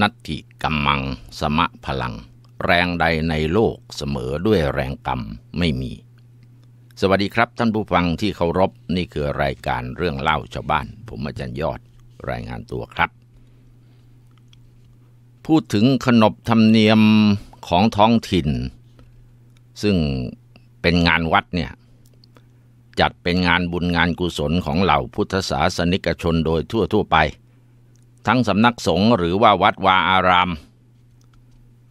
นัตถิกัมมังสมะพลัง แรงใดในโลกเสมอด้วยแรงกรรมไม่มี สวัสดีครับท่านผู้ฟังที่เคารพนี่คือรายการเรื่องเล่าชาวบ้าน ผมอาจารย์ยอดรายงานตัวครับ พูดถึงขนบธรรมเนียมของท้องถิ่น ซึ่งเป็นงานวัดเนี่ย จัดเป็นงานบุญงานกุศลของเหล่าพุทธศาสนิกชนโดยทั่วทั่วไปทั้งสำนักสงฆ์หรือว่าวัดวาอาราม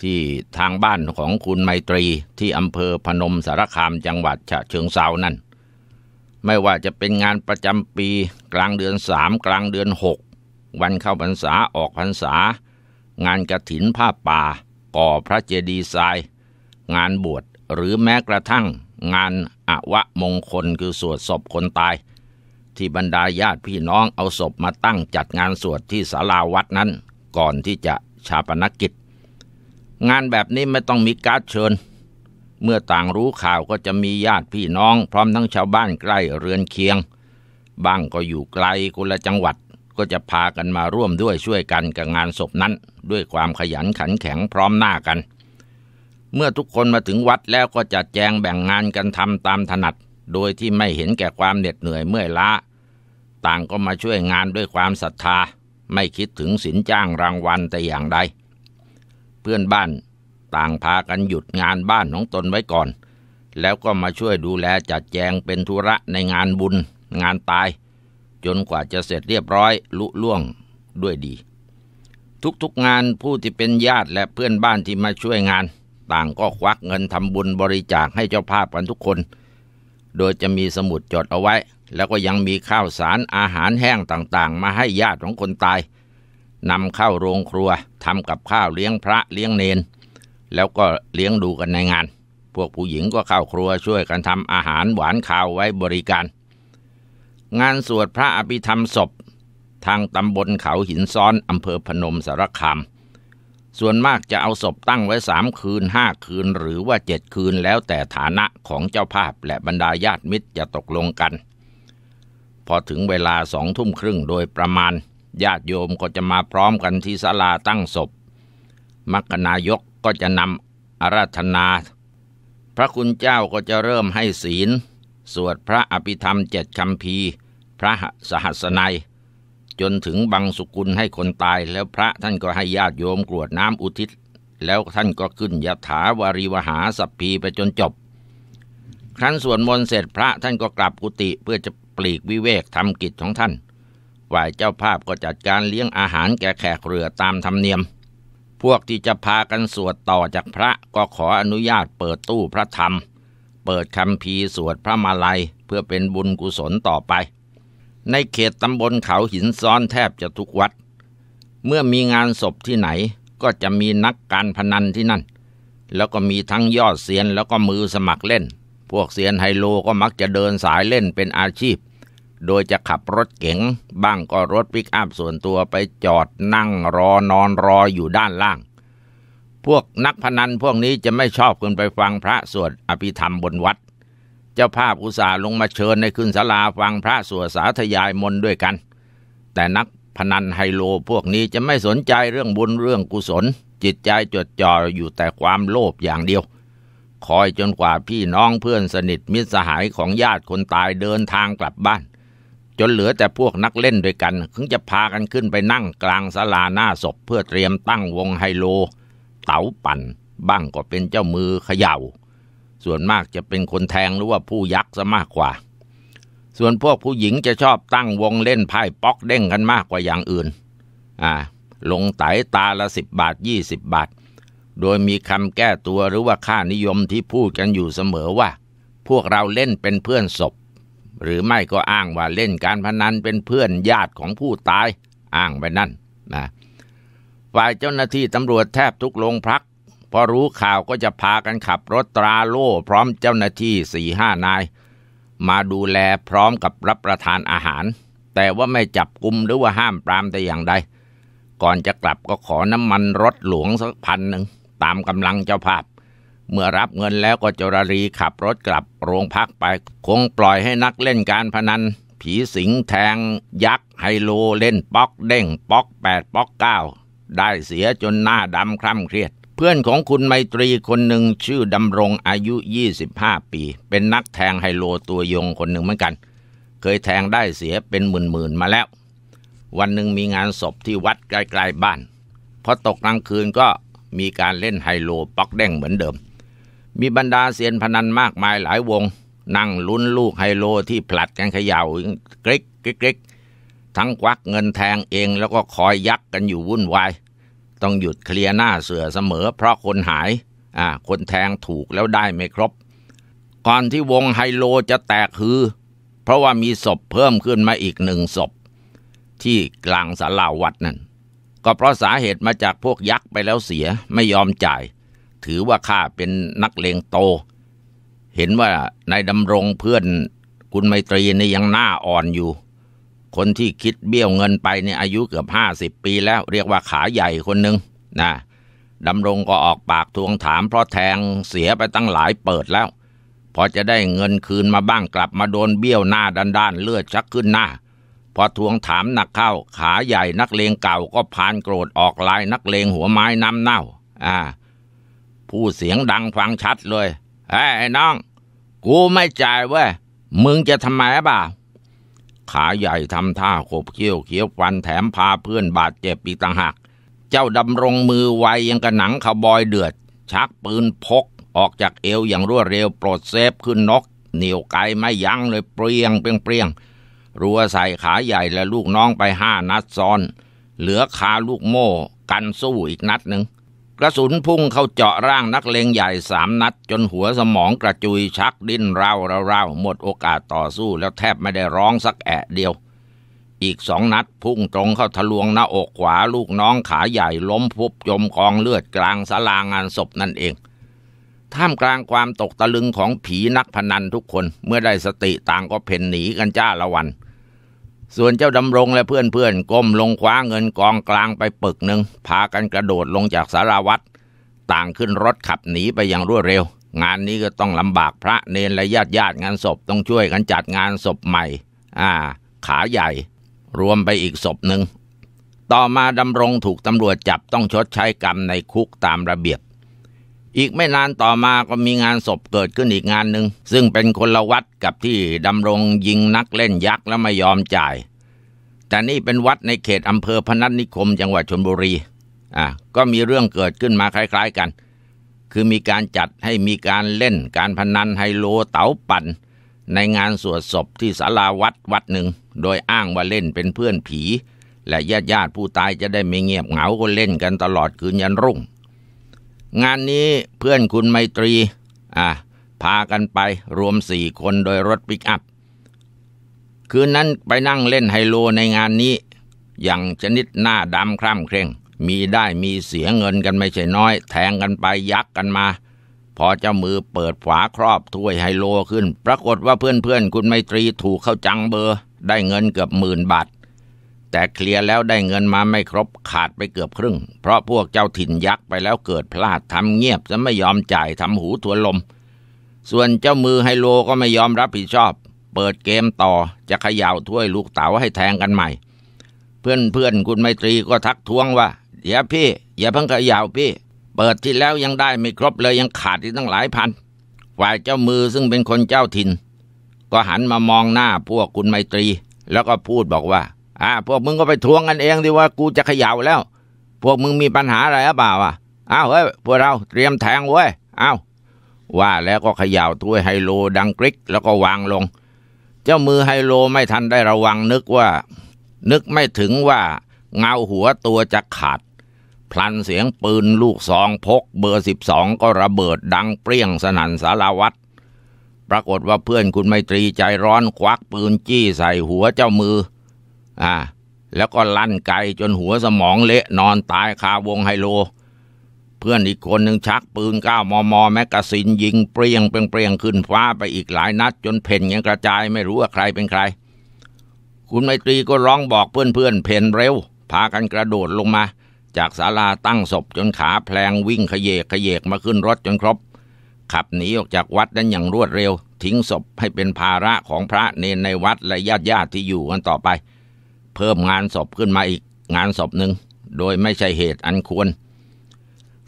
ที่ทางบ้านของคุณไมตรีที่อำเภอพนมสารคามจังหวัดฉะเชิงเซานั่นไม่ว่าจะเป็นงานประจำปีกลางเดือนสาม กลางเดือนหกวันเข้าพรรษาออกพรรษา งานกระถินผ้าป่า ก่อพระเจดีย์ทราย งานบวชหรือแม้กระทั่ง งานอวะมงคลคือสวดศพคนตายที่บรรดาญาติพี่น้องเอาศพมาตั้งจัดงานสวดที่ศาลาวัดนั้นก่อนที่จะชาปนกกิจ งานแบบนี้ไม่ต้องมีการเชิญ เมื่อต่างรู้ข่าวก็จะมีญาติพี่น้อง พร้อมทั้งชาวบ้านใกล้เรือนเคียงบางก็อยู่ไกลคนละจังหวัดก็จะพากันมาร่วมด้วยช่วยกันกับงานศพนั้น ด้วยความขยันขันแข็งพร้อมหน้ากัน เมื่อทุกคนมาถึงวัดแล้วก็จะแจงแบ่งงานกันทำตามถนัดโดยที่ไม่เห็นแก่ความเหน็ดเหนื่อยเมื่อยล้า ต่างก็มาช่วยงานด้วยความศรัทธา ไม่คิดถึงสินจ้างรางวัลแต่อย่างใด เพื่อนบ้านต่างพากันหยุดงานบ้านของตนไว้ก่อน แล้วก็มาช่วยดูแลจัดแจงเป็นธุระในงานบุญ งานตาย จนกว่าจะเสร็จเรียบร้อย ลุล่วงด้วยดี ทุกๆงานผู้ที่เป็นญาติและเพื่อนบ้านที่มาช่วยงาน ต่างก็ควักเงินทำบุญบริจาคให้เจ้าภาพกันทุกคนโดยจะมีสมุดจดเอาไว้ แล้วก็ยังมีข้าวสารอาหารแห้งต่างๆ มาให้ญาติของคนตายนำเข้าโรงครัวทำกับข้าวเลี้ยงพระเลี้ยงเนน แล้วก็เลี้ยงดูกันในงาน พวกผู้หญิงก็เข้าครัวช่วยกันทำอาหารหวานข้าวไว้บริการ งานสวดพระอภิธรรมศพ ทางตำบลเขาหินซ้อนอำเภอพนมสารคามส่วนมากจะเอาศพตั้งไว้สามคืนห้าคืนหรือว่าเจ็ดคืนแล้วแต่ฐานะของเจ้าภาพและบรรดาญาติมิตรจะตกลงกัน พอถึงเวลาสองทุ่มครึ่งโดยประมาณ ญาติโยมก็จะมาพร้อมกันที่ศาลาตั้งศพมรณนายกก็จะนำอาราธนา พระคุณเจ้าก็จะเริ่มให้ศีล สวดพระอภิธรรมเจ็ดคำพีพระสหัสนัยจนถึงบังสุกุลให้คนตายแล้วพระท่านก็ให้ญาติโยมกรวดน้ำอุทิศ แล้วท่านก็ขึ้นยถาวาริวหาสัพพีไปจนจบ ครั้นสวดมนต์เสร็จพระท่านก็กลับกุฏิเพื่อจะปลีกวิเวกทำกิจของท่านฝ่ายเจ้าภาพก็จัดการเลี้ยงอาหารแก่แขกเรือตามธรรมเนียม พวกที่จะพากันสวดต่อจากพระก็ขออนุญาตเปิดตู้พระธรรมเปิดคำพีสวดพระมาลัย เพื่อเป็นบุญกุศลต่อไปในเขตตำบลเขาหินซ้อนแทบจะทุกวัด เมื่อมีงานศพที่ไหนก็จะมีนักการพนันที่นั่น แล้วก็มีทั้งยอดเสียนแล้วก็มือสมัครเล่น พวกเสียนไฮโลก็มักจะเดินสายเล่นเป็นอาชีพ โดยจะขับรถเก๋งบ้างก็รถปิกอัพส่วนตัวไปจอดนั่งรอนอนรออยู่ด้านล่าง พวกนักพนันพวกนี้จะไม่ชอบขึ้นไปฟังพระสวดอภิธรรมบนวัดเจ้าภาพอุตส่าห์ลงมาเชิญในคืนศาลาฟังพระสวดสาธยายมนด้วยกัน แต่นักพนันไฮโลพวกนี้จะไม่สนใจเรื่องบุญเรื่องกุศล จิตใจจดจ่ออยู่แต่ความโลภอย่างเดียว คอยจนกว่าพี่น้องเพื่อนสนิทมิตรสหายของญาติคนตายเดินทางกลับบ้าน จนเหลือแต่พวกนักเล่นด้วยกันถึงจะพากันขึ้นไปนั่งกลางศาลาหน้าศพเพื่อเตรียมตั้งวงไฮโล เต๋าปั่นบ้างก็เป็นเจ้ามือเขยา่าส่วนมากจะเป็นคนแทงหรือว่าผู้ยักษ์ซะมากกว่า ส่วนพวกผู้หญิงจะชอบตั้งวงเล่นไพ่ป๊อกเด้งกันมากกว่าอย่างอื่นอ่าลงไต่ตาละสิบบาทยี่สิบบาท โดยมีคำแก้ตัวหรือว่าค่านิยมที่พูดกันอยู่เสมอว่า พวกเราเล่นเป็นเพื่อนศพ หรือไม่ก็อ้างว่าเล่นการพนันเป็นเพื่อนญาติของผู้ตาย อ้างไปนั่นนะ ฝ่ายเจ้าหน้าที่ตำรวจแทบทุกโรงพักพอรู้ข่าวก็จะพากันขับรถตราโล่พร้อมเจ้าหน้าที่สี่ห้านาย มาดูแลพร้อมกับรับประทานอาหาร แต่ว่าไม่จับกุมหรือว่าห้ามปรามแต่อย่างใดก่อนจะกลับก็ขอน้ำมันรถหลวงสักพันหนึ่ง ตามกำลังเจ้าภาพ เมื่อรับเงินแล้วก็จรรีขับรถกลับโรงพักไป คงปล่อยให้นักเล่นการพนัน ผีสิงแทง ยักษ์ไฮโลเล่นป๊อกเด้งป๊อกแปดป๊อกเก้าได้เสียจนหน้าดำคร่ำเครียดพื่อนของคุณไมตรีคนหนึ่งชื่อดำรงอายุ 25 ปี เป็นนักแทงไฮโลตัวยงคนหนึ่งเหมือนกัน เคยแทงได้เสียเป็นหมื่นๆ มาแล้ว วันหนึ่งมีงานศพที่วัดใกล้ๆบ้าน พอตกกลางคืนก็มีการเล่นไฮโลปักแดงเหมือนเดิม มีบรรดาเซียนพนันมากมายหลายวง นั่งลุ้นลูกไฮโลที่ผลัดกันเขยา่าเกริกเกริกทั้งควักเงินแทงเองแล้วก็คอยยักกันอยู่วุ่นวายต้องหยุดเคลียร์หน้าเสือเสมอเพราะคนหาย อ่า คนแทงถูกแล้วได้ไม่ครบ ก่อนที่วงไฮโลจะแตกคือเพราะว่ามีศพเพิ่มขึ้นมาอีกหนึ่งศพ ที่กลางสาราวัดนั่น ก็เพราะสาเหตุมาจากพวกยักษ์ไปแล้วเสียไม่ยอมจ่าย ถือว่าข้าเป็นนักเลงโต เห็นว่านายดำรงเพื่อนคุณไมตรีนี่ยังหน้าอ่อนอยู่คนที่คิดเบี้ยวเงินไปเนี่ยอายุเกือบห้าสิบปีแล้วเรียกว่าขาใหญ่คนหนึ่งนะดำรงก็ออกปากทวงถามเพราะแทงเสียไปตั้งหลายเปิดแล้ว พอจะได้เงินคืนมาบ้างกลับมาโดนเบี้ยวหน้าด้านเลือดชักขึ้นหน้าพอทวงถามหนักเข้าขาใหญ่นักเลงเก่าก็พานโกรธออกลายนักเลงหัวไม้น้ำเน่าอ่าผู้เสียงดังฟังชัดเลยเฮ้ยน้อง กูไม่จ่ายเว้ยมึงจะทำไมบ่าขาใหญ่ทำท่าขบเคี้ยวเคี้ยวฟันแถมพาเพื่อนบาดเจ็บปีต่างหาก เจ้าดำรงมือไวยังกระหนังขบอยเดือด ชักปืนพกออกจากเอวอย่างรวดเร็วปลดเซฟขึ้นนกเหนียวไกไม่ยั้งเลยเปรียงเปรียงเปรียง รัวใส่ขาใหญ่และลูกน้องไปห้านัดซ้อน เหลือขาลูกโม่กันสู้อีกนัดหนึ่งกระสุนพุ่งเข้าเจาะร่างนักเลงใหญ่สามนัดจนหัวสมองกระจุยชักดิ้นเร่าเร่าหมดโอกาสต่อสู้แล้วแทบไม่ได้ร้องสักแอะเดียว อีกสองนัดพุ่งตรงเข้าทะลวงหน้าอกขวาลูกน้องขาใหญ่ ล้มพุบจมกองเลือดกลางสลางานศพนั่นเอง ท่ามกลางความตกตะลึงของผีนักพนันทุกคนเมื่อได้สติต่างก็เพ่นหนีกันจ้าละวันส่วนเจ้าดำรงและเพื่อนๆก้ม ลงคว้าเงินกองกลางไปปึกหนึ่งพากันกระโดดลงจากสาราวัดต่างขึ้นรถขับหนีไปอย่างรวดเร็ว งานนี้ก็ต้องลำบากพระเนนและญาติญาติงานศพต้องช่วยกันจัดงานศพใหม่อ่าขาใหญ่รวมไปอีกศพหนึ่งต่อมาดำรงถูกตำรวจจับต้องชดใช้กรรมในคุกตามระเบียบอีกไม่นานต่อมาก็มีงานศพเกิดขึ้นอีกงานหนึ่ง ซึ่งเป็นคนละวัดกับที่ดำรงยิงนักเล่นยักษ์แล้วไม่ยอมจ่าย แต่นี่เป็นวัดในเขตอำเภอพนัสนิคมจังหวัดชนบุรีอ่ะก็มีเรื่องเกิดขึ้นมาคล้ายๆกัน คือมีการจัดให้มีการเล่นการพนันไฮโลเต๋าปั่น ในงานสวดศพที่ศาลาวัดวัดหนึ่ง โดยอ้างว่าเล่นเป็นเพื่อนผีและญาติญาติผู้ตายจะได้ไม่เงียบเหงาก็เล่นกันตลอดคืนยันรุ่งงานนี้เพื่อนคุณไมตรี อ่ะพากันไปรวมสี่คนโดยรถปิกอัพ คืนนั้นไปนั่งเล่นไฮโลในงานนี้ อย่างชนิดหน้าดำคร่ำเคร่ง มีได้มีเสียเงินกันไม่ใช่น้อยแทงกันไปยักกันมา พอเจ้ามือเปิดฝาครอบถ้วยไฮโลขึ้น ปรากฏว่าเพื่อนๆคุณไมตรีถูกเข้าจังเบอร์ ได้เงินเกือบหมื่นบาทแต่เคลียร์แล้วได้เงินมาไม่ครบขาดไปเกือบครึ่ง เพราะพวกเจ้าถิ่นยักษ์ไปแล้วเกิดพลาดทำเงียบจะไม่ยอมจ่ายทำหูทวนลม ส่วนเจ้ามือไฮโลก็ไม่ยอมรับผิดชอบ เปิดเกมต่อจะขย่าวถ้วยลูกเต๋าให้แทงกันใหม่ เพื่อนเพื่อนคุณไมตรีก็ทักท้วงว่า เดี๋ยวพี่อย่าเพิ่งขย่าวพี่ เปิดที่แล้วยังได้ไม่ครบเลยยังขาดอีกตั้งหลายพันฝ่ายเจ้ามือซึ่งเป็นคนเจ้าถิ่น ก็หันมามองหน้าพวกคุณไมตรี แล้วก็พูดบอกว่าอ่าพวกมึงก็ไปทวงกันเองดีว่ากูจะขย่าแล้ว พวกมึงมีปัญหาอะไรหรือเปล่าอ่ะอ้าวเฮ้ยพวกเราเตรียมแทงเว้ยอ้าวว่าแล้วก็ขย่าถ้วยไฮโลดังกริกแล้วก็วางลง เจ้ามือไฮโลไม่ทันได้ระวังนึกว่า นึกไม่ถึงว่าเงาหัวตัวจะขาดพลันเสียงปืนลูกสองพกเบอร์สิบสองก็ระเบิดดังเปรี้ยงสนั่นสารวัตรปรากฏว่าเพื่อนคุณไมตรีใจร้อนควักปืนจี้ใส่หัวเจ้ามือ่าแล้วก็ลั่นไกจนหัวสมองเละนอนตายคาวงไฮโล เพื่อนอีกคนหนึ่งชักปืนก้ามอมอแมกกาซินยิงเปรียงเปรียงเปรียงขึ้นฟ้าไปอีกหลายนัด จนเพ่นยังกระจายไม่รู้ว่าใครเป็นใคร คุณไมตรีก็ร้องบอกเพื่อนเพื่อนเพ่นเร็ว พากันกระโดดลงมา จากศาลาตั้งศพจนขาแพลงวิ่งขยเยกขยเยกมาขึ้นรถจนครบ ขับหนีออกจากวัดนั้นอย่างรวดเร็วทิ้งศพให้เป็นภาระของพระเนนในวัดและญาติญาติที่อยู่กันต่อไปเพิ่มงานศพขึ้นมาอีกงานศพหนึ่งโดยไม่ใช่เหตุอันควร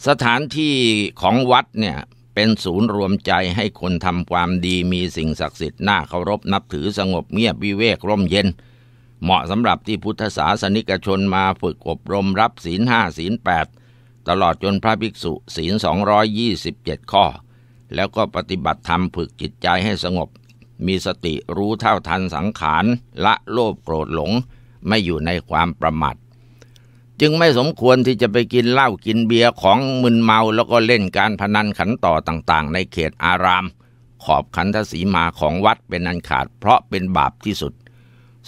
สถานที่ของวัดเนี่ยเป็นศูนย์รวมใจให้คนทำความดีมีสิ่งศักดิ์สิทธิ์น่าเคารพนับถือสงบเงียบวิเวกร่มเย็น เหมาะสำหรับที่พุทธศาสนิกชนมาฝึกอบรมรับศีลห้าศีลแปดตลอดจนพระภิกษุศีลสสองยี่ิบเจ็ดข้อ แล้วก็ปฏิบัติธรรมฝึกจิตใจให้สงบ มีสติรู้เท่าทันสังขารละโลภโกรธหลงไม่อยู่ในความประมาทจึงไม่สมควรที่จะไปกินเหล้ากินเบียร์ของมึนเมาแล้วก็เล่นการพนันขันต่อต่างๆ ในเขตอาราม ขอบขันทศีมาของวัดเป็นอันขาดเพราะเป็นบาปที่สุด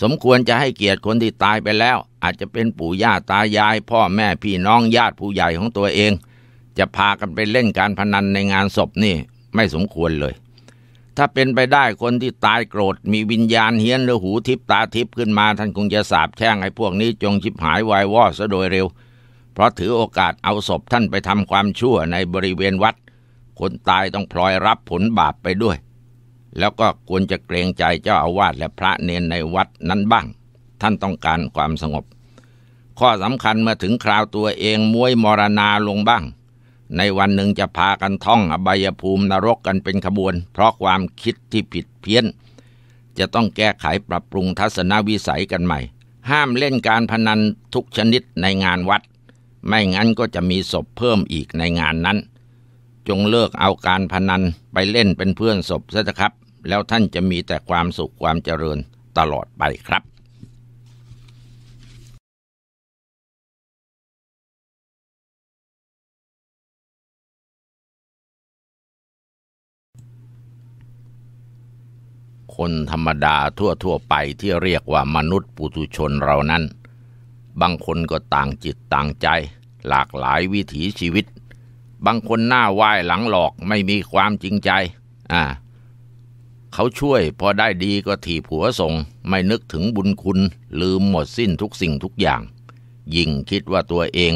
สมควรจะให้เกียรติคนที่ตายไปแล้ว อาจจะเป็นปู่ย่าตายาย พ่อแม่พี่น้องญาติผู้ใหญ่ของตัวเอง จะพากันไปเล่นการพนันในงานศพนี่ ไม่สมควรเลยถ้าเป็นไปได้คนที่ตายโกรธมีวิญญาณเฮี้ยนหรือหูทิพตาทิพขึ้นมา ท่านคงจะสาบแช่งให้พวกนี้จงชิบหายวายวอดซะโดยเร็ว เพราะถือโอกาสเอาศพท่านไปทำความชั่วในบริเวณวัดคนตายต้องพลอยรับผลบาปไปด้วย แล้วก็ควรจะเกรงใจเจ้าอาวาสและพระเนนในวัดนั้นบ้าง ท่านต้องการความสงบ ข้อสำคัญมาถึงคราวตัวเองมวยมรณาลงบ้างในวันหนึ่งจะพากันท่องอบายภูมินรกกันเป็นขบวน เพราะความคิดที่ผิดเพี้ยน จะต้องแก้ไขปรับปรุงทัศนวิสัยกันใหม่ ห้ามเล่นการพนันทุกชนิดในงานวัด ไม่งั้นก็จะมีศพเพิ่มอีกในงานนั้นจงเลิกเอาการพนันไปเล่นเป็นเพื่อนศพซะครับ แล้วท่านจะมีแต่ความสุขความเจริญตลอดไปครับคนธรรมดาทั่วๆไปที่เรียกว่ามนุษย์ปุถุชนเรานั้น บางคนก็ต่างจิตต่างใจ หลากหลายวิถีชีวิต บางคนหน้าไหว้หลังหลอกไม่มีความจริงใจอ่าเขาช่วยพอได้ดีก็ถีบหัวส่งไม่นึกถึงบุญคุณ ลืมหมดสิ้นทุกสิ่งทุกอย่าง ยิ่งคิดว่าตัวเอง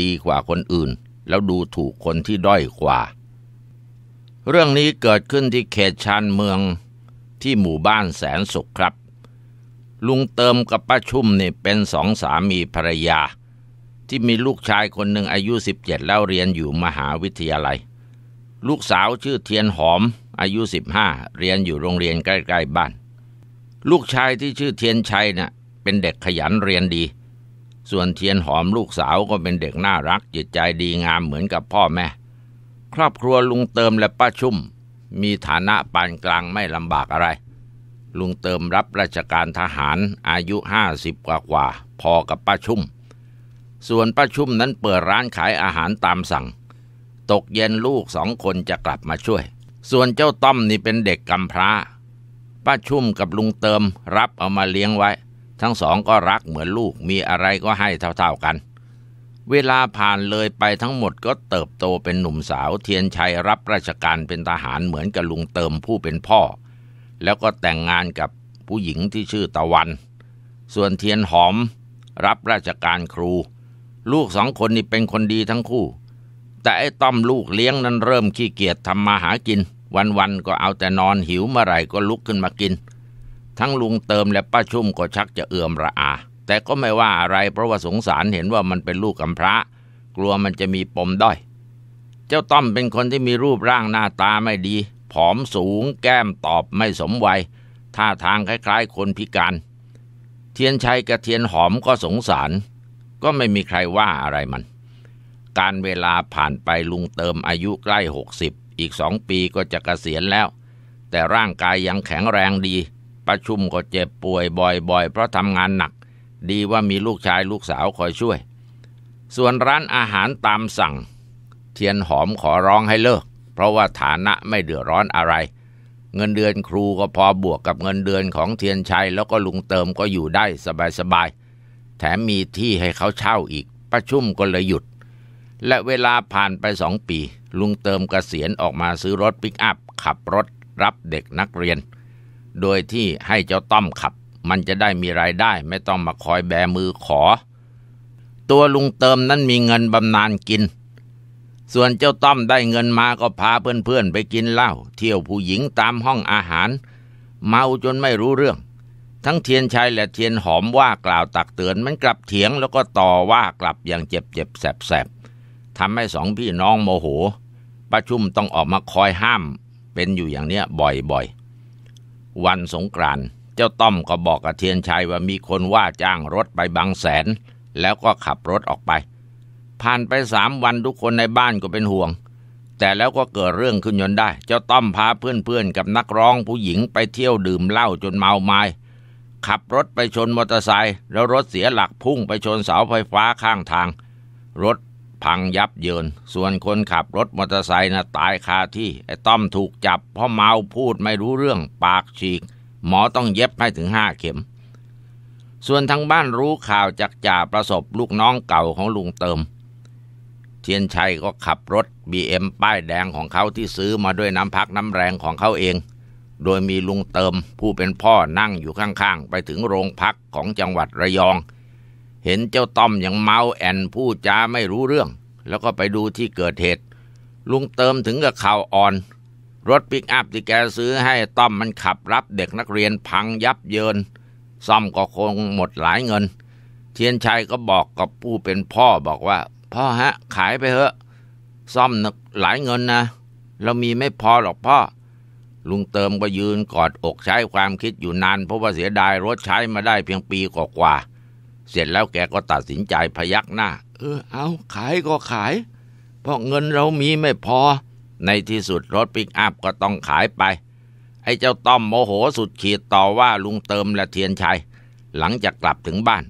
ดีกว่าคนอื่นแล้วดูถูกคนที่ด้อยกว่า เรื่องนี้เกิดขึ้นที่เขตชานเมืองที่หมู่บ้านแสนสุขครับ ลุงเติมกับป้าชุ่มนี่เป็นสองสามีภรรยา ที่มีลูกชายคนหนึ่งอายุ 17 แล้วเรียนอยู่มหาวิทยาลัย ลูกสาวชื่อเทียนหอมอายุ15เรียนอยู่โรงเรียนใกล้ ๆบ้าน ลูกชายที่ชื่อเทียนชัยนะ่ะเป็นเด็กขยันเรียนดี ส่วนเทียนหอมลูกสาวก็เป็นเด็กน่ารักจิตใจดีงามเหมือนกับพ่อแม่ ครอบครัวลุงเติมและป้าชุ่มมีฐานะปานกลางไม่ลำบากอะไร ลุงเติมรับราชการทหารอายุห้าสิบกว่ากว่า พอกับป้าชุ่ม ส่วนป้าชุ่มนั้นเปิดร้านขายอาหารตามสั่ง ตกเย็นลูกสองคนจะกลับมาช่วย ส่วนเจ้าต้อมนี่เป็นเด็กกำพร้า ป้าชุ่มกับลุงเติมรับเอามาเลี้ยงไว้ ทั้งสองก็รักเหมือนลูกมีอะไรก็ให้เท่าๆกันเวลาผ่านเลยไปทั้งหมดก็เติบโตเป็นหนุ่มสาวเทียนชัยรับราชการเป็นทหารเหมือนกับลุงเติมผู้เป็นพ่อ แล้วก็แต่งงานกับผู้หญิงที่ชื่อตะวัน ส่วนเทียนหอมรับราชการครู ลูกสองคนนี่เป็นคนดีทั้งคู่ แต่ไอ้ต้อมลูกเลี้ยงนั้นเริ่มขี้เกียจทำมาหากิน วัน ๆ ก็เอาแต่นอนหิวเมื่อไหร่ก็ลุกขึ้นมากิน ทั้งลุงเติมและป้าชุ่มก็ชักจะเอื่อมระอาแต่ก็ไม่ว่าอะไรเพราะว่าสงสารเห็นว่ามันเป็นลูกกาพระกลัวมันจะมีปมด้อยเจ้าต้อมเป็นคนที่มีรูปร่างหน้าตาไม่ดี ผอมสูงแก้มตอบไม่สมวัย ท่าทางคล้าย ๆ คนพิการ เทียนชัยกับเทียนหอมก็สงสารก็ไม่มีใครว่าอะไรมันการเวลาผ่านไปลุงเติมอายุใกล้60อีกสอง ปีก็จะกะเกษียณแล้ว แต่ร่างกายยังแข็งแรงดี ประชุมก็เจ็บป่วยบ่อยๆ เพราะทำงานหนักดีว่ามีลูกชายลูกสาวคอยช่วย ส่วนร้านอาหารตามสั่ง เทียนหอมขอร้องให้เลิก เพราะว่าฐานะไม่เดือดร้อนอะไร เงินเดือนครูก็พอบวกกับเงินเดือนของเทียนชัย แล้วก็ลุงเติมก็อยู่ได้สบายๆแถมมีที่ให้เขาเช่าอีก ประชุมก็เลยหยุดและเวลาผ่านไปสองปี ลุงเติมกเกษียณออกมาซื้อรถปิกอัพขับรถรับเด็กนักเรียน โดยที่ให้เจ้าต้อมขับมันจะได้มีรายได้ไม่ต้องมาคอยแบมือขอ ตัวลุงเติมนั้นมีเงินบำนาญกิน ส่วนเจ้าต้อมได้เงินมาก็พาเพื่อนๆไปกินเหล้าเที่ยวผู้หญิงตามห้องอาหาร เมาจนไม่รู้เรื่อง ทั้งเทียนชัยและเทียนหอมว่ากล่าวตักเตือนมันกลับเถียงแล้วก็ต่อว่ากลับอย่างเจ็บเจ็บแสบแสบทำให้สองพี่น้องโมโห ประชุมต้องออกมาคอยห้าม เป็นอยู่อย่างเนี้ยบ่อยๆ วันสงกรานต์เจ้าต้อมก็บอกกับเทียนชัยว่ามีคนว่าจ้างรถไปบางแสน แล้วก็ขับรถออกไป ผ่านไปสามวันทุกคนในบ้านก็เป็นห่วง แต่แล้วก็เกิดเรื่องขึ้นยนได้ เจ้าต้อมพาเพื่อนๆกับนักร้องผู้หญิงไปเที่ยวดื่มเหล้าจนเมาไมา้ขับรถไปชนมอเตอร์ไซค์แล้วรถเสียหลักพุ่งไปชนเสาไฟฟ้าข้างทาง รถพังยับเยินส่วนคนขับรถมอเตอร์ไซค์นะ่ะตายคาที่ไอ้ต้อมถูกจับเพราะเมาพูดไม่รู้เรื่องปากฉีกหมอต้องเย็บให้ถึงห้าเข็ม ส่วนทางบ้านรู้ข่าวจากจ่าประสบลูกน้องเก่าของลุงเติมเทียนชัยก็ขับรถบีเอ็มป้ายแดงของเขาที่ซื้อมาด้วยน้ำพักน้ำแรงของเขาเอง โดยมีลุงเติมผู้เป็นพ่อนั่งอยู่ข้างๆ ไปถึงโรงพักของจังหวัดระยอง เห็นเจ้าต้อมยังเมาแอนผู้จาไม่รู้เรื่อง แล้วก็ไปดูที่เกิดเหตุ ลุงเติมถึงกับข่าวอ่อนรถปิกอัพที่แกซื้อให้ต้อมมันขับรับเด็กนักเรียนพังยับเยิน ซ่อมก็คงหมดหลายเงินเทียนชัยก็บอกกับผู้เป็นพ่อบอกว่า พ่อฮะ ขายไปเถอะซ่อมนักหลายเงินนะ เรามีไม่พอหรอกพ่อ ลุงเติมก็ยืนกอดอกใช้ความคิดอยู่นานเพราะว่าเสียดายรถใช้มาได้เพียงปีกว่า เสร็จแล้วแกก็ตัดสินใจพยักหน้าเออเอาขายก็ขายเพราะเงินเรามีไม่พอในที่สุดรถปิกอัพก็ต้องขายไป ไอ้เจ้าต้อมโมโหสุดขีดต่อว่าลุงเติมและเทียนชัย หลังจากกลับถึงบ้าน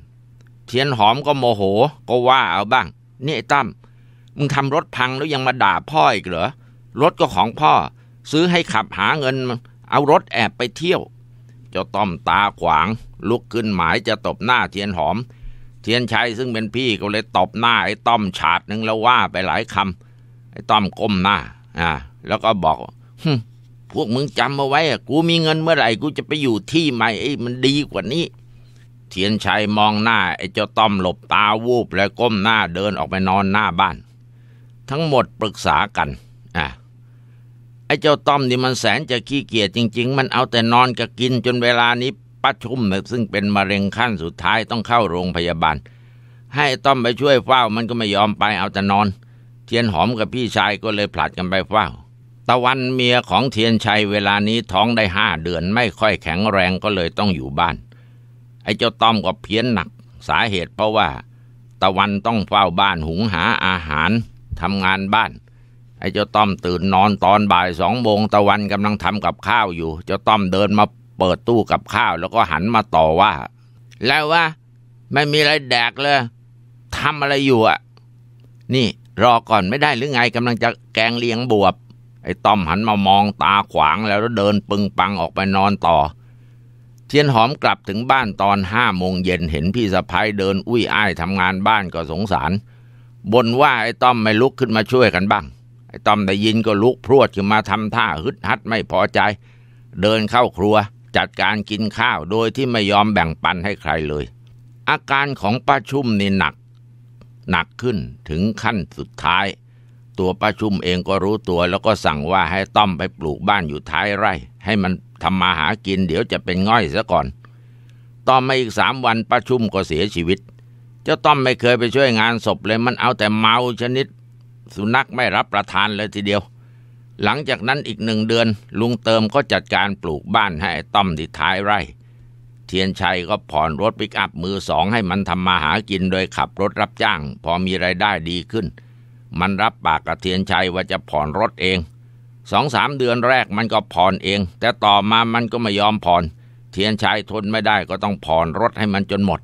เทียนหอมก็โมโห ก็ว่าเอาบ้าง นี่ไอ้ตั้มมึงทำรถพังแล้วยังมาด่าพ่ออีกเหรอรถก็ของพ่อซื้อให้ขับหาเงินเอารถแอบไปเที่ยว เจ้าต้อมตาขวางลุกขึ้นหมายจะตบหน้าเทียนหอม เทียนชัยซึ่งเป็นพี่ก็เลยตบหน้าไอ้ต้อมฉาดหนึ่งแล้วว่าไปหลายคำไอ้ต้อมก้มหน้าอ่าแล้วก็บอกพวกมึงจำมาไว้อะกูมีเงินเมื่อไหร่ กูจะไปอยู่ที่ใหม่ไอ้มันดีกว่านี้ เทียนชัยมองหน้าไอ้เจ้าต้อมหลบตาวูบ แล้วก้มหน้าเดินออกไปนอนหน้าบ้าน ทั้งหมดปรึกษากันอ่ะไอ้เจ้าต้อมนี่มันแสนจะขี้เกียจจริง ๆ มันเอาแต่นอนกับกินจนเวลานี้ป้าชุ่มซึ่งเป็นมะเร็งขั้นสุดท้ายต้องเข้าโรงพยาบาลให้ต้อมไปช่วยเฝ้ามันก็ไม่ยอมไปเอาแต่นอนทียนหอมกับพี่ชายก็เลยผลัดกันไปเฝ้า ตะวันเมียของเทียนชัยเวลานี้ท้องได้ห้าเดือนไม่ค่อยแข็งแรงก็เลยต้องอยู่บ้าน ไอ้เจ้าต้อมก็เพี้ยนหนักสาเหตุเพราะว่า ตะวันต้องเฝ้าบ้านหุงหาอาหารทำงานบ้าน ไอ้เจ้าต้อมตื่นนอนตอนบ่ายสองโมงตะวันกำลังทำกับข้าวอยู่เจ้าต้อมเดินมาเปิดตู้กับข้าวแล้วก็หันมาต่อว่า แล้วว่าไม่มีอะไรแดกเลยทำอะไรอยู่อ่ะนี่รอก่อนไม่ได้หรือไงกำลังจะแกงเลี้ยงบวบไอ้ต้อมหันมามองตาขวางแล้วเดินปึงปังออกไปนอนต่อเทียนหอมกลับถึงบ้านตอนห้าโมงเย็นเห็นพี่สะพ้ายเดินอุ้ยอ้ายทำงานบ้านก็สงสารบนว่าไอ้ต้อมไม่ลุกขึ้นมาช่วยกันบ้าง ไอ้ต้อมได้ยินก็ลุกพรวดขึ้นมาทำท่าฮึดฮัดไม่พอใจ เดินเข้าครัวจัดการกินข้าวโดยที่ไม่ยอมแบ่งปันให้ใครเลย อาการของป้าชุ่มนี่หนักหนักขึ้นถึงขั้นสุดท้าย ตัวป้าชุ่มเองก็รู้ตัว แล้วก็สั่งว่าให้ต้อมไปปลูกบ้านอยู่ท้ายไร่ ให้มันทำมาหากินเดี๋ยวจะเป็นง่อยซะก่อนต่อมาอีกสามวันป้าชุ่มก็เสียชีวิต เจ้าต้อมไม่เคยไปช่วยงานศพเลยมันเอาแต่เมาชนิดสุนัขไม่รับประทานเลยทีเดียว หลังจากนั้นอีกหนึ่งเดือนลุงเติมก็จัดการปลูกบ้านให้ต้อมที่ท้ายไร่ทียนชัยก็ผ่อนรถปิกอัพมือสองให้มันทำมาหากินโดยขับรถรับจ้าง พอมีไรายได้ดีขึ้น มันรับปากกับเทียนชัยว่าจะผ่อนรถเองสองสามเดือนแรกมันก็ผ่อนเอง แต่ต่อมามันก็ไม่ยอมผ่อนเทียนชัยทนไม่ได้ก็ต้องผ่อนรถให้มันจนหมด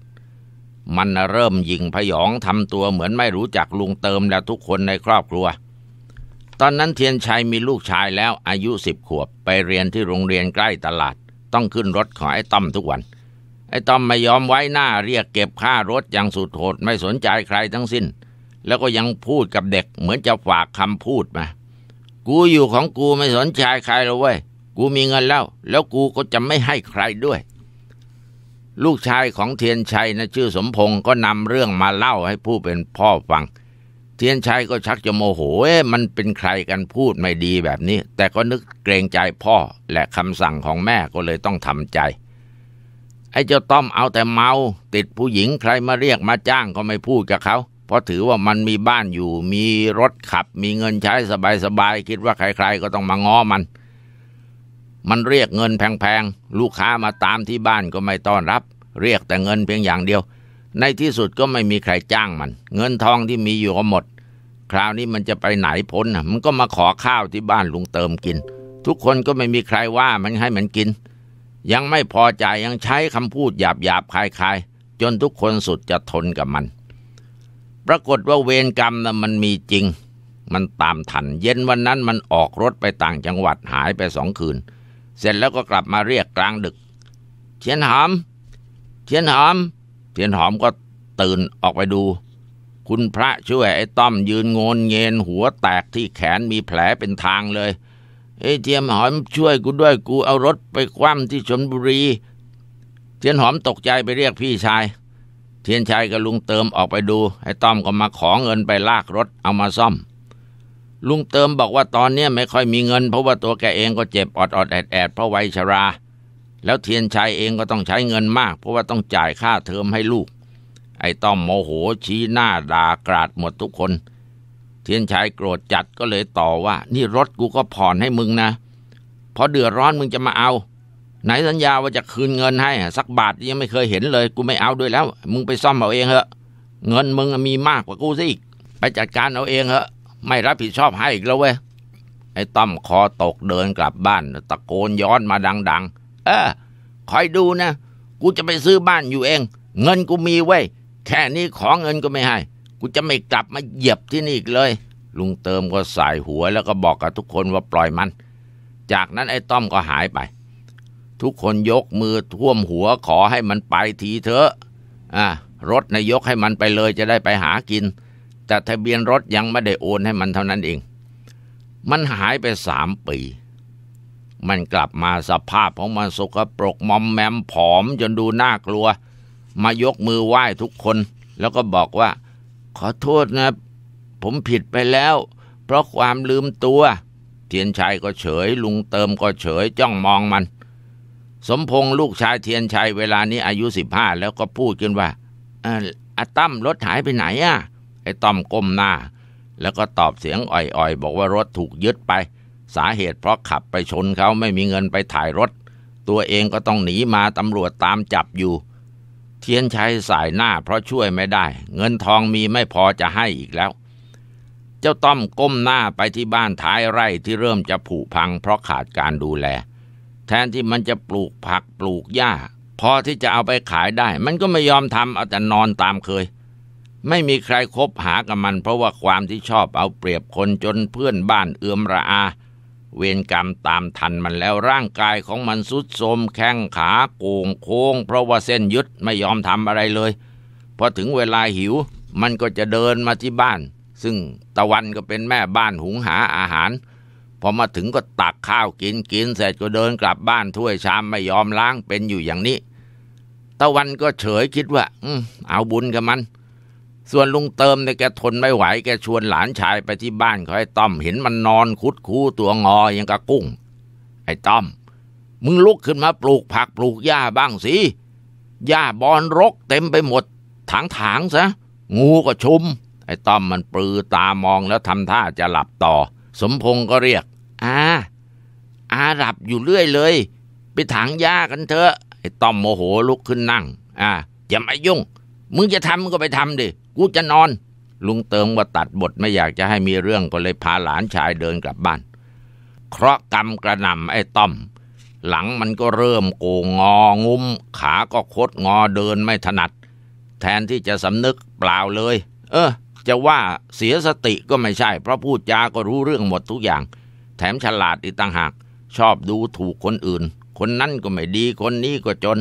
มันเริ่มยิงพยองทำตัวเหมือนไม่รู้จักลุงเติมและทุกคนในครอบครัว ตอนนั้นเทียนชัยมีลูกชายแล้วอายุสิบขวบไปเรียนที่โรงเรียนใกล้ตลาด ต้องขึ้นรถขอไอ้ต้อมทุกวันไอ้ต้อมไม่ยอมไว้หน้าเรียกเก็บค่ารถอย่างสุดโหดไม่สนใจใครทั้งสิ้น แล้วก็ยังพูดกับเด็กเหมือนจะฝากคำพูดมา กูอยู่ของกูไม่สนใจใครเลยเว้ยกูมีเงินแล้วแล้วกูก็จะไม่ให้ใครด้วย ลูกชายของเทียนชัยนะชื่อสมพงศ์ก็นำเรื่องมาเล่าให้ผู้เป็นพ่อฟัง เทียนชัยก็ชักจะโมโหเอ๊ะมันเป็นใครกันพูดไม่ดีแบบนี้ แต่ก็นึกเกรงใจพ่อและคำสั่งของแม่ก็เลยต้องทำใจไอ้เจ้าต้อมเอาแต่เมา ติดผู้หญิงใครมาเรียกมาจ้างก็ไม่พูดกับเขาเพราะถือว่ามันมีบ้านอยู่ มีรถขับ มีเงินใช้สบายๆคิดว่าใครๆ ก็ต้องมาง้อมัน มันเรียกเงินแพง ๆลูกค้ามาตามที่บ้านก็ไม่ต้อนรับ เรียกแต่เงินเพียงอย่างเดียว ในที่สุดก็ไม่มีใครจ้างมัน เงินทองที่มีอยู่ก็หมด คราวนี้มันจะไปไหนพ้นมันก็มาขอข้าวที่บ้านลุงเติมกิน ทุกคนก็ไม่มีใครว่ามันให้มันกินยังไม่พอใจยังใช้คำพูดหยาบหยาบคายคายจนทุกคนสุดจะทนกับมัน ปรากฏว่าเวรกรรมนะ่ะมันมีจริง มันตามทันเย็นวันนั้นมันออกรถไปต่างจังหวัดหายไปสองคืน เสร็จแล้วก็กลับมาเรียกกลางดึกเทียนหอมเทียนหอมเทียนหอมก็ตื่นออกไปดู คุณพระช่วยไอ้ต้อมยืนงนเงนหัวแตกที่แขนมีแผลเป็นทางเลยเอ้เทียมหอมช่วยกูด้วยกูเอารถไปคว่ำที่ชนบุรี เทียนหอมตกใจไปเรียกพี่ชาย เทียนชายกับลุงเติมออกไปดู ไอ้ต้อมก็มาขอเงินไปลากรถเอามาซ่อม ลุงเติมบอกว่าตอนนี้ไม่ค่อยมีเงินเพราะว่าตัวแกเองก็เจ็บอดอดแอดแอดเพราะวัยชรา แล้วเทียนชายเองก็ต้องใช้เงินมาก เพราะว่าต้องจ่ายค่าเทอมให้ลูก ไอ้ต้อมโมโหชี้หน้าด่ากราดหมดทุกคนทียนชายโกรธจัดก็เลยต่อว่านี่รถกูก็ผ่อนให้มึงนะ พอเดือดร้อนมึงจะมาเอา ไหนสัญญาว่าจะคืนเงินให้สักบาทยังไม่เคยเห็นเลย กูไม่เอาด้วยแล้วมึงไปซ่อมเอาเองเหอะเงินมึงมีมากกว่ากูซะอีกไปจัดการเอาเองเหอะ ไม่รับผิดชอบให้อีกแล้วเว้ยไอ้ต้อมคอตกเดินกลับบ้านตะโกนย้อนมาดัง ๆเออคอยดูนะ กูจะไปซื้อบ้านอยู่เอง เงินกูมีเว้ยแค่นี้ขอเงินก็ไม่ให้กูจะไม่กลับมาเหยียบที่นี่อีกเลย ลุงเติมก็สายหัว แล้วก็บอก กับทุกคนว่าปล่อยมัน จากนั้นไอ้ต้อมก็หายไป ทุกคนยกมือท่วมหัวขอให้มันไปทีเถอะอ่ารถนายกให้มันไปเลย จะได้ไปหากิน แต่ทะเบียนรถยังไม่ได้โอนให้มันเท่านั้นเอง มันหายไปสามปี มันกลับมาสภาพของมันสกปรกมอมแมมผอม จนดูน่ากลัว มายกมือไหว้ทุกคน แล้วก็บอกว่าขอโทษนะ ผมผิดไปแล้ว เพราะความลืมตัว เทียนชัยก็เฉยลุงเติมก็เฉยจ้องมองมัน สมพงษ์ลูกชายเทียนชัยเวลานี้อายุสิบห้าแล้วก็พูดขึ้นว่าอาตั้มรถหายไปไหนอะไอ้ต้อมก้มหน้า แล้วก็ตอบเสียงอ่อยๆ บอกว่ารถถูกยึดไป สาเหตุเพราะขับไปชนเขาไม่มีเงินไปถ่ายรถ ตัวเองก็ต้องหนีมาตำรวจตามจับอยู่เทียนชัยสายหน้าเพราะช่วยไม่ได้ เงินทองมีไม่พอจะให้อีกแล้ว เจ้าต้อมก้มหน้าไปที่บ้านท้ายไร่ที่เริ่มจะผุพังเพราะขาดการดูแล แทนที่มันจะปลูกผักปลูกหญ้า พอที่จะเอาไปขายได้มันก็ไม่ยอมทำเอาแต่นอนตามเคย ไม่มีใครครบหากับมันเพราะว่าความที่ชอบเอาเปรียบคนจนเพื่อนบ้านเอื้อมระอาเวรกรรมตามทันมันแล้วร่างกายของมันสุดโทมแข้งขา โก่งโค้ง เพราะว่าเส้นยึดไม่ยอมทำอะไรเลย พอถึงเวลาหิวมันก็จะเดินมาที่บ้าน ซึ่งตะวันก็เป็นแม่บ้านหุงหาอาหาร พอมาถึงก็ตักข้าวกินกินเสร็จก็เดินกลับบ้านถ้วยชามไม่ยอมล้างเป็นอยู่อย่างนี้ ตะวันก็เฉยคิดว่า อืเอาบุญกับมันส่วนลุงเติมเนี่ยแกทนไม่ไหว แกชวนหลานชายไปที่บ้านเขาให้ต้อมเห็นมันนอนคุดคูตัวงอยังกะกุ้ง ไอ้ต้อมมึงลุกขึ้นมาปลูกผักปลูกหญ้าบ้างสิหญ้าบอนรกเต็มไปหมดถางถางซะ งูก็ชุม ไอ้ต้อมมันปลือตามองแล้วทำท่าจะหลับต่อ สมพงศ์ก็เรียกอ่าอาหลับอยู่เรื่อยเลย ไปถางหญ้ากันเถอะไอ้ต้อมโมโหลุกขึ้นนั่งอ่าอย่ามายุ่งมึงจะทำมึงก็ไปทำดิ กูจะนอน ลุงเติมว่าตัดบทไม่อยากจะให้มีเรื่อง ก็เลยพาหลานชายเดินกลับบ้าน เคราะกรรมกระหน่ำไอ้ต้อม หลังมันก็เริ่มโกงงองุ้ม ขาก็คดงอเดินไม่ถนัด แทนที่จะสำนึกเปล่าเลย เออ จะว่าเสียสติก็ไม่ใช่ เพราะพูดจาก็รู้เรื่องหมดทุกอย่าง แถมฉลาดอีกต่างหาก ชอบดูถูกคนอื่น คนนั้นก็ไม่ดีคนนี้ก็จน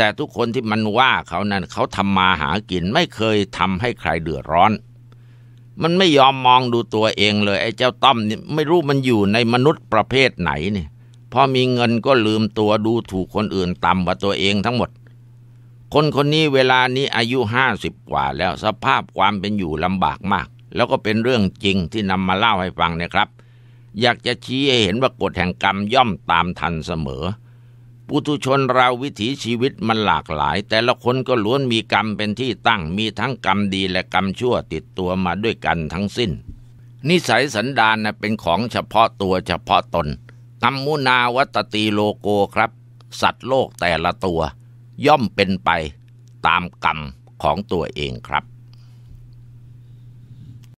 แต่ทุกคนที่มันว่าเขานั้นเขาทำมาหากิน ไม่เคยทำให้ใครเดือดร้อน มันไม่ยอมมองดูตัวเองเลย ไอ้เจ้าต้อมนี่ไม่รู้มันอยู่ในมนุษย์ประเภทไหนเนี่ยพอมีเงินก็ลืมตัวดูถูกคนอื่นต่ำกว่าตัวเองทั้งหมด คนคนนี้เวลานี้อายุห้าสิบกว่าแล้วสภาพความเป็นอยู่ลำบากมาก แล้วก็เป็นเรื่องจริงที่นำมาเล่าให้ฟังนะครับ อยากจะชี้ให้เห็นว่ากฎแห่งกรรมย่อมตามทันเสมอปุถุชนเราวิถีชีวิตมันหลากหลาย แต่ละคนก็ล้วนมีกรรมเป็นที่ตั้ง มีทั้งกรรมดีและกรรมชั่วติดตัวมาด้วยกันทั้งสิ้น นิสัยสันดานนะเป็นของเฉพาะตัวเฉพาะตนกรรมุนาวัตตีโลโกครับ สัตว์โลกแต่ละตัว ย่อมเป็นไปตามกรรมของตัวเองครับ